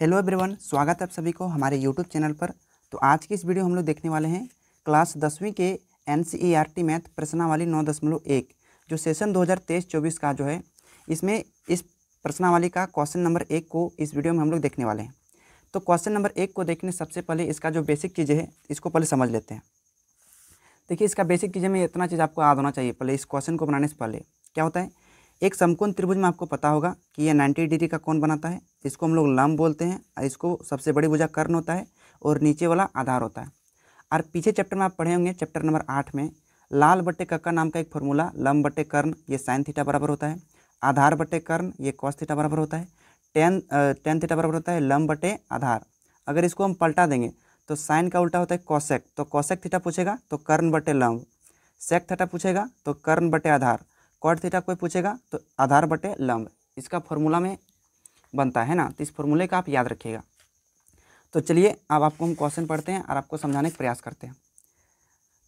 hello everyone स्वागत है आप सभी को हमारे यूट्यूब चैनल पर तो आज की इस वीडियो हम लोग देखने वाले हैं क्लास दसवीं के एन e मैथ प्रश्नावली नौ दशमलव एक जो सेशन 2023-24 का जो है इसमें इस प्रश्नावली का क्वेश्चन नंबर एक को इस वीडियो में हम लोग देखने वाले हैं तो क्वेश्चन नंबर एक को देखने सबसे पहले इसका जो बेसिक चीज़ें हैं इसको पहले समझ लेते हैं देखिए इसका बेसिक चीज़ें में इतना चीज़ आपको याद होना चाहिए पहले इस क्वेश्चन को बनाने से पहले क्या होता है एक समकोण त्रिभुज में आपको पता होगा कि यह 90 डिग्री का कोण बनाता है इसको हम लोग लंब बोलते हैं इसको सबसे बड़ी भुजा कर्ण होता है और नीचे वाला आधार होता है और पीछे चैप्टर में आप पढ़े होंगे चैप्टर नंबर आठ में लाल बट्टे कक्का नाम का एक फॉर्मूला लंब बट्टे कर्ण ये साइन थीटा बराबर होता है आधार बट्टे कर्ण ये कॉस थीटा बराबर होता है टेन टेन थीटा बराबर होता है लंब बटे आधार अगर इसको हम पलटा देंगे तो साइन का उल्टा होता है कौशेक तो कौशेक थीटा पूछेगा तो कर्ण बटे लंब सेक थीटा पूछेगा तो कर्ण बटे आधार कॉट थीटा कोई पूछेगा तो आधार बटे लंब इसका फॉर्मूला में बनता है ना तो इस फॉर्मूले का आप याद रखिएगा तो चलिए अब आपको हम क्वेश्चन पढ़ते हैं और आपको समझाने का प्रयास करते हैं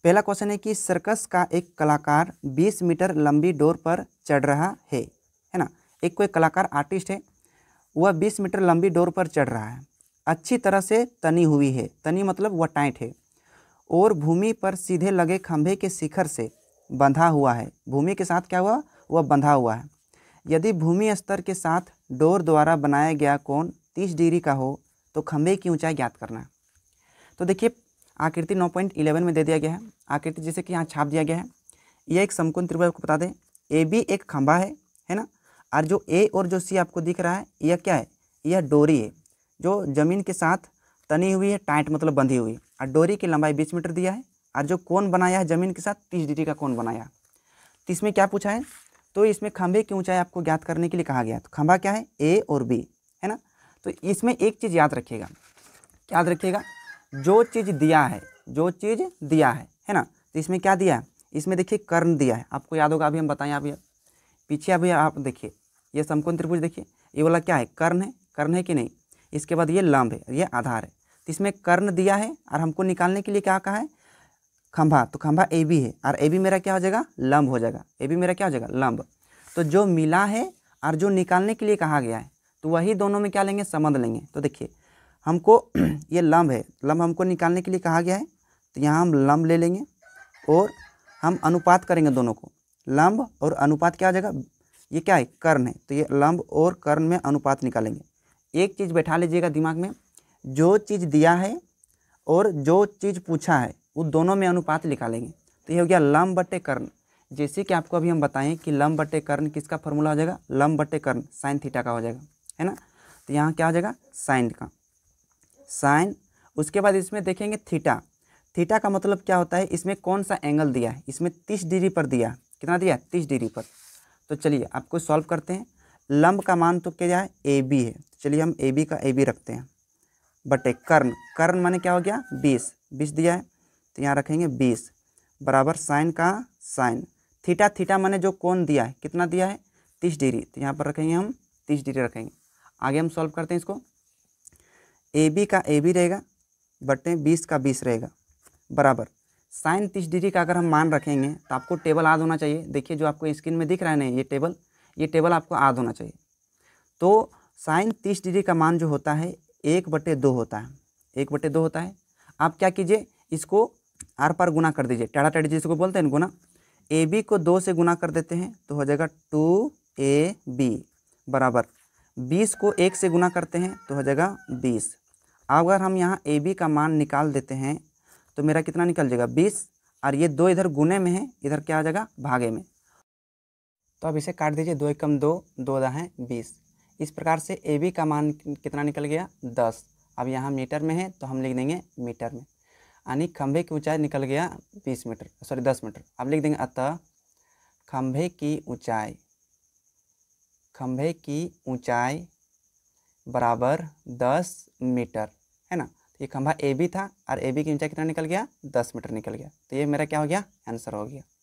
पहला क्वेश्चन है कि सर्कस का एक कलाकार 20 मीटर लंबी डोर पर चढ़ रहा है है ना एक कोई कलाकार आर्टिस्ट है वह 20 मीटर लंबी डोर पर चढ़ रहा है अच्छी तरह से तनी हुई है तनी मतलब वह टाइट है और भूमि पर सीधे लगे खंभे के शिखर से बंधा हुआ है भूमि के साथ क्या हुआ वह बंधा हुआ है यदि भूमि स्तर के साथ डोर द्वारा बनाया गया कोण 30 डिग्री का हो तो खंभे की ऊंचाई ज्ञात करना है तो देखिए आकृति 9.11 में दे दिया गया है आकृति जैसे कि यहाँ छाप दिया गया है यह एक समकोण त्रिभुज आपको बता दें ए बी एक खंभा है है ना और जो ए और जो सी आपको दिख रहा है यह क्या है यह डोरी है जो ज़मीन के साथ तनी हुई है टाइट मतलब बंधी हुई है और डोरी की लंबाई बीस मीटर दिया है और जो कौन बनाया है ज़मीन के साथ तीस डिग्री का कौन बनाया तो इसमें क्या पूछा है तो इसमें खंभे की ऊंचाई आपको ज्ञात करने के लिए कहा गया तो खंभा क्या है ए और बी है ना तो इसमें एक चीज़ याद रखिएगा याद रखिएगा जो चीज़ दिया है जो चीज़ दिया है है ना तो इसमें क्या दिया है इसमें देखिए कर्ण दिया है आपको याद होगा अभी हम बताएं अभी पीछे अभी आप देखिए ये समकोण त्रिभुज देखिए ये वाला क्या है कर्ण है कर्ण है कि नहीं इसके बाद ये लंब है ये आधार है तो इसमें कर्ण दिया है और हमको निकालने के लिए क्या कहा है खंभा तो खंभा ए बी है और ए बी मेरा क्या हो जाएगा लंब हो जाएगा ए बी मेरा क्या हो जाएगा लंब तो जो मिला है और जो निकालने के लिए कहा गया है तो वही दोनों में क्या लेंगे संबंध लेंगे तो देखिए हमको ये लंब है लंब हमको निकालने के लिए कहा गया है तो यहाँ हम लंब ले लेंगे और हम अनुपात करेंगे दोनों को लंब और अनुपात क्या हो जाएगा ये क्या है कर्ण है तो ये लंब और कर्ण में अनुपात निकालेंगे एक चीज़ बैठा लीजिएगा दिमाग में जो चीज़ दिया है और जो चीज़ पूछा है वो दोनों में अनुपात निकालेंगे तो ये हो गया लम बटे कर्ण जैसे कि आपको अभी हम बताएं कि लम बटे कर्ण किसका फॉर्मूला हो जाएगा लम बटे कर्ण साइन थीटा का हो जाएगा है ना तो यहाँ क्या हो जाएगा साइन का साइन उसके बाद इसमें देखेंगे थीटा थीटा का मतलब क्या होता है इसमें कौन सा एंगल दिया है इसमें तीस डिग्री पर दिया कितना दिया तीस डिग्री पर तो चलिए आपको सॉल्व करते हैं लम्ब का मान तो क्या है ए बी है चलिए हम ए बी का ए बी रखते हैं बटे कर्ण कर्ण माने क्या हो गया बीस बीस दिया है तो यहाँ रखेंगे बीस बराबर साइन का साइन थीटा थीटा मैंने जो कोण दिया है कितना दिया है तीस डिग्री तो यहाँ पर रखेंगे हम तीस डिग्री रखेंगे आगे हम सॉल्व करते हैं इसको ए बी का ए बी रहेगा बटे बीस का बीस रहेगा बराबर साइन तीस डिग्री का अगर हम मान रखेंगे तो आपको टेबल आद होना चाहिए देखिए जो आपको स्क्रीन में दिख रहा है ना ये टेबल ये टेबल आपको आद होना चाहिए तो साइन तीस डिग्री का मान जो होता है एक बटे दो होता है एक बटे दो होता है आप क्या कीजिए इसको आर पार गुना कर दीजिए टेढ़ा टेढ़ी जिसको बोलते हैं गुना ए बी को दो से गुना कर देते हैं तो हो जाएगा टू ए बी बराबर बीस को एक से गुना करते हैं तो हो जाएगा बीस अगर हम यहाँ ए बी का मान निकाल देते हैं तो मेरा कितना निकल जाएगा बीस और ये दो इधर गुने में है इधर क्या आ जाएगा भागे में तो अब इसे काट दीजिए दो एकम दो दो हैं बीस इस प्रकार से ए बी का मान कितना निकल गया दस अब यहाँ मीटर में है तो हम लिख देंगे मीटर में यानी खंभे की ऊंचाई निकल गया बीस मीटर सॉरी दस मीटर अब लिख देंगे अतः खंभे की ऊंचाई खंभे की ऊंचाई बराबर दस मीटर है ना तो ये खंभा ए बी था और ए बी की ऊंचाई कितना निकल गया दस मीटर निकल गया तो ये मेरा क्या हो गया आंसर हो गया